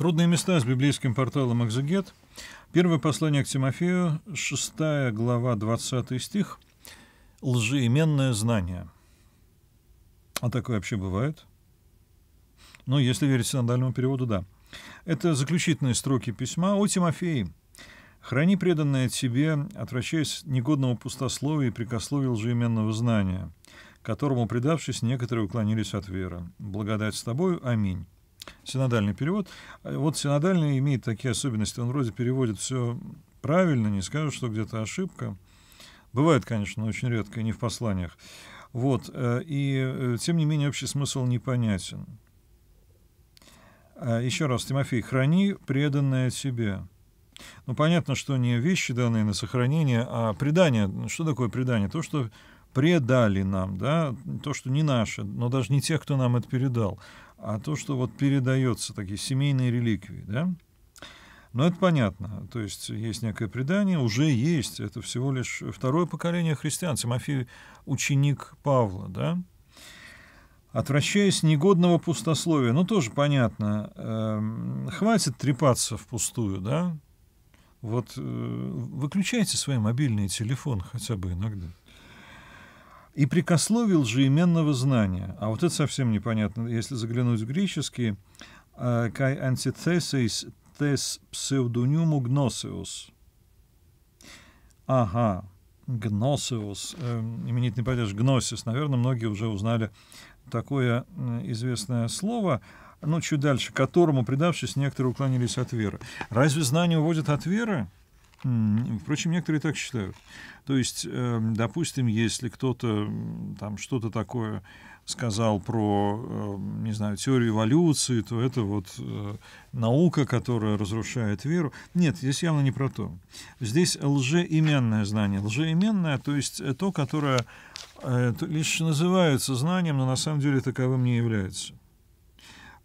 Трудные места с библейским порталом «Экзегет». Первое послание к Тимофею, 6 глава, 20 стих. Лжеименное знание. А такое вообще бывает? Ну, если верить синодальному переводу, да. Это заключительные строки письма. «О, Тимофей, храни преданное тебе, отвращаясь негодного пустословия и прикословия лжеименного знания, которому, предавшись, некоторые уклонились от веры. Благодать с тобою. Аминь» синодальный перевод. Э, вот синодальный имеет такие особенности. Он вроде переводит все правильно, не скажу, что где-то ошибка. Бывает, конечно, но очень редко, и не в посланиях. Вот. Э, и, э, тем не менее, общий смысл непонятен. А Еще раз, Тимофей, храни преданное тебе. Ну, понятно, что не вещи данные на сохранение, а предание. Что такое предание? То, что предали нам, да, то, что не наше, но даже не тех, кто нам это передал, а то, что вот передается, такие семейные реликвии, да. Но это понятно, то есть есть некое предание, уже есть, это всего лишь второе поколение христиан, Тимофей ученик Павла, да, отвращаясь негодного пустословия. Ну, тоже понятно. Э, хватит трепаться впустую, да? Вот э, выключайте свои мобильные телефоны хотя бы иногда. И прикословил же именного знания. А вот это совсем непонятно. Если заглянуть в греческий, э, «кай антитесис тес псевдониму гносеус». Ага, гносеус, э, именитый падеж гносис. Наверное, многие уже узнали такое э, известное слово ну, чуть дальше, которому, предавшись, некоторые уклонились от веры. Разве знание уводит от веры? Впрочем, некоторые так считают. То есть, эм, допустим, если кто-то там что-то такое сказал про, эм, не знаю, теорию эволюции, то это вот э, наука, которая разрушает веру. Нет, здесь явно не про то. Здесь лжеименное знание. Лжеименное, то есть э, то, которое э, лишь называется знанием, но на самом деле таковым не является.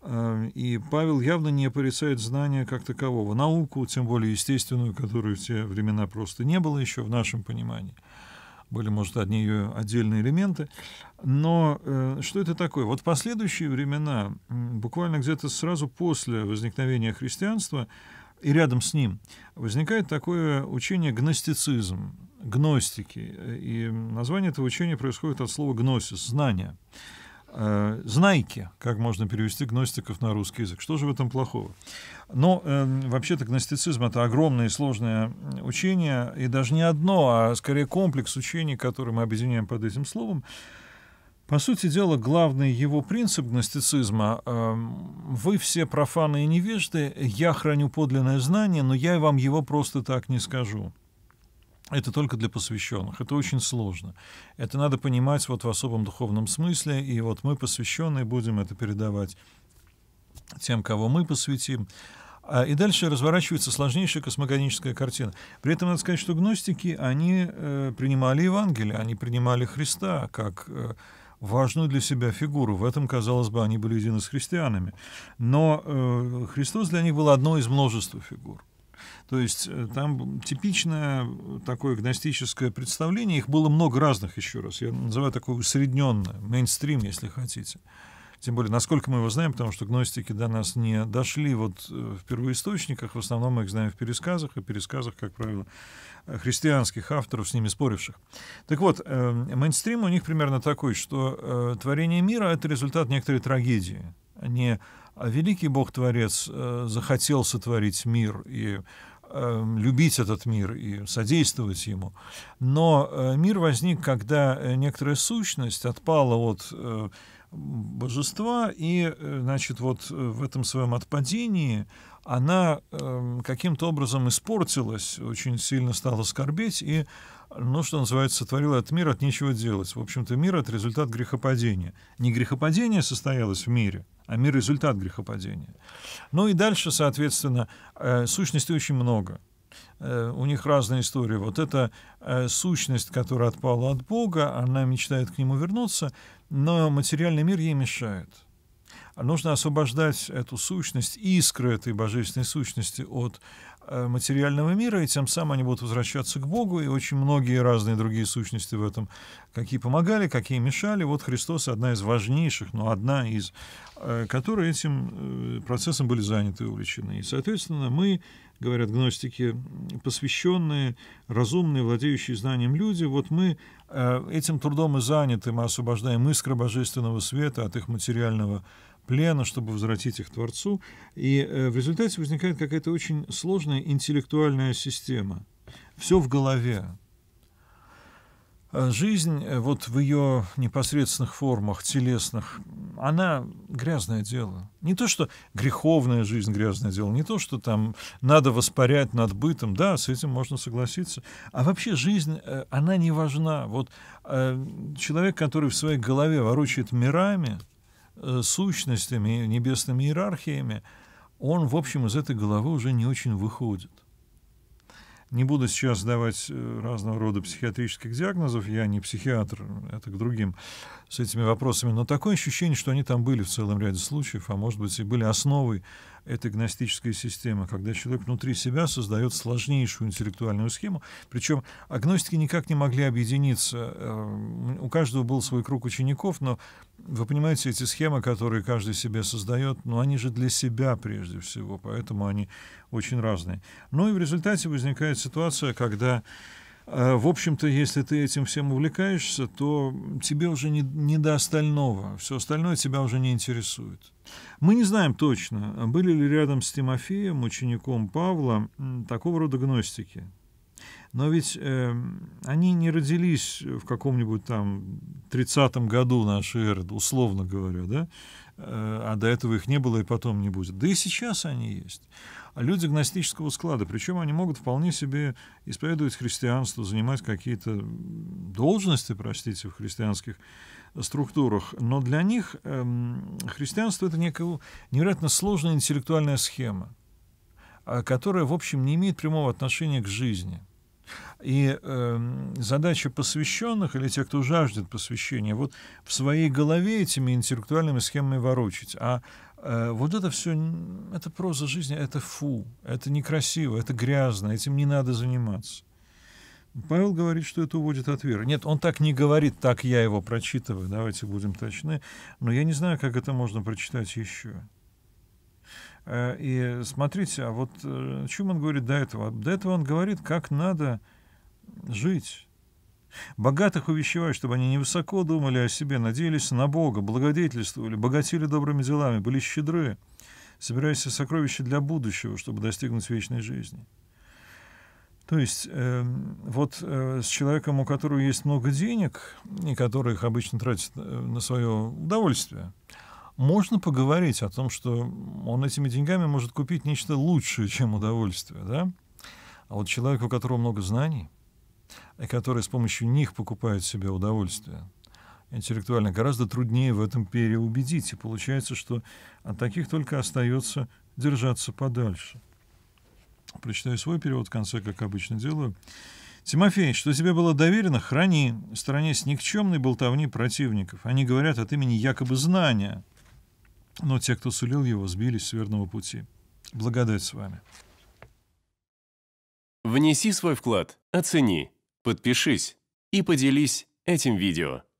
Эм, и Павел явно не порицает знания как такового, науку, тем более естественную, которую в те времена просто не было еще в нашем понимании. Были, может, одни ее отдельные элементы. Но э, что это такое? Вот в последующие времена, буквально где-то сразу после возникновения христианства и рядом с ним, возникает такое учение гностицизм, гностики. Э, и название этого учения происходит от слова гносис, знание э, знайки, как можно перевести гностиков на русский язык. Что же в этом плохого? Но э, вообще-то гностицизм — это огромное и сложное учение, и даже не одно, а скорее комплекс учений, которые мы объединяем под этим словом. По сути дела, главный его принцип гностицизма э, — вы все профаны и невежды, я храню подлинное знание, но я вам его просто так не скажу это только для посвященных. Это очень сложно. Это надо понимать вот в особом духовном смысле, и вот мы, посвященные, будем это передавать тем, кого мы посвятим. А, и дальше разворачивается сложнейшая космогоническая картина. При этом надо сказать, что гностики, они э, принимали Евангелие, они принимали Христа как э, важную для себя фигуру. В этом, казалось бы, они были едины с христианами. Но э, Христос для них был одной из множества фигур. То есть э, там типичное э, такое гностическое представление, их было много разных, еще раз, я называю такое усредненное, мейнстрим, если хотите. Тем более, насколько мы его знаем, потому что гностики до нас не дошли вот э, в первоисточниках, в основном мы их знаем в пересказах, и пересказах, как правило, христианских авторов, с ними споривших. Так вот, э, мейнстрим у них примерно такой, что э, творение мира — это результат некоторой трагедии, а не а великий Бог-творец э, захотел сотворить мир и э, любить этот мир и содействовать ему. Но э, мир возник, когда некоторая сущность отпала от божества, и, значит, вот в этом своем отпадении она каким-то образом испортилась, очень сильно стала скорбеть и, ну, что называется, сотворила этот мир от нечего делать. В общем-то, мир — это результат грехопадения. Не грехопадение состоялось в мире — а мир — результат грехопадения. Ну и дальше, соответственно, э, сущностей очень много. Э, у них разная история. Вот эта э, сущность, которая отпала от Бога, она мечтает к нему вернуться, но материальный мир ей мешает. Нужно освобождать эту сущность, искры этой божественной сущности от Э, материального мира, и тем самым они будут возвращаться к Богу, и очень многие разные другие сущности в этом, какие помогали, какие мешали. Вот Христос одна из важнейших, но одна из, э, которые этим э, процессом были заняты и увлечены. И, соответственно, мы, говорят гностики, посвященные, разумные, владеющие знанием люди, вот мы этим трудом и заняты, мы освобождаем искра божественного света от их материального плена, чтобы возвратить их Творцу. И э, в результате возникает какая-то очень сложная интеллектуальная система. Все в голове. А жизнь э, вот в ее непосредственных формах, телесных, она грязное дело. Не то, что греховная жизнь грязное дело, не то, что там надо воспарять над бытом, да, с этим можно согласиться. А вообще жизнь, э, она не важна. Вот человек, который в своей голове ворочает мирами – Э, сущностями, небесными иерархиями, он, в общем, из этой головы уже не очень выходит. Не буду сейчас давать э, разного рода психиатрических диагнозов, я не психиатр, это к другим с этими вопросами, но такое ощущение, что они там были в целом ряде случаев, а может быть и были основой это гностическая система, когда человек внутри себя создает сложнейшую интеллектуальную схему. Причем агностики никак не могли объединиться. Эм, у каждого был свой круг учеников, но вы понимаете, эти схемы, которые каждый себе создает, ну, они же для себя прежде всего, поэтому они очень разные. Ну и в результате возникает ситуация, когда а, в общем-то, если ты этим всем увлекаешься, то тебе уже не, не до остального. Все остальное тебя уже не интересует. Мы не знаем точно, были ли рядом с Тимофеем, учеником Павла, такого рода гностики. Но ведь э, они не родились в каком-нибудь там 30-м году нашей эры, условно говоря, да? Э, а до этого их не было и потом не будет. Да и сейчас они есть. А люди гностического склада, причем они могут вполне себе исповедовать христианство, занимать какие-то должности, простите, в христианских структурах, но для них эм, христианство — это некая невероятно сложная интеллектуальная схема, а которая, в общем, не имеет прямого отношения к жизни — и э, задача посвященных или тех, кто жаждет посвящения, вот в своей голове этими интеллектуальными схемами ворочить. А э, вот это все, это проза жизни, это фу, это некрасиво, это грязно, этим не надо заниматься. Павел говорит, что это уводит от веры. Нет, он так не говорит, так я его прочитываю, давайте будем точны. Но я не знаю, как это можно прочитать еще. Э, и смотрите, а вот о чем он говорит до этого? До этого он говорит, как надо жить. Богатых увещевай, чтобы они невысоко думали о себе, надеялись на Бога, благодетельствовали, богатели добрыми делами, были щедры, собираясь сокровища для будущего, чтобы достигнуть вечной жизни. То есть э, вот э, с человеком, у которого есть много денег, и который их обычно тратит э, на свое удовольствие, э, можно поговорить о том, что он этими деньгами может купить нечто лучшее, чем удовольствие, да? А вот человек, у которого много знаний, и который с помощью них покупает себе удовольствие, интеллектуально гораздо труднее в этом переубедить. И получается, что от таких только остается держаться подальше. Прочитаю свой перевод в конце, как обычно делаю. Тимофей, что тебе было доверено, храни, с никчемной болтовни противников. Они говорят от имени якобы знания, но те, кто сулил его, сбились с верного пути. Благодать с вами. Внеси свой вклад, оцени, подпишись и поделись этим видео.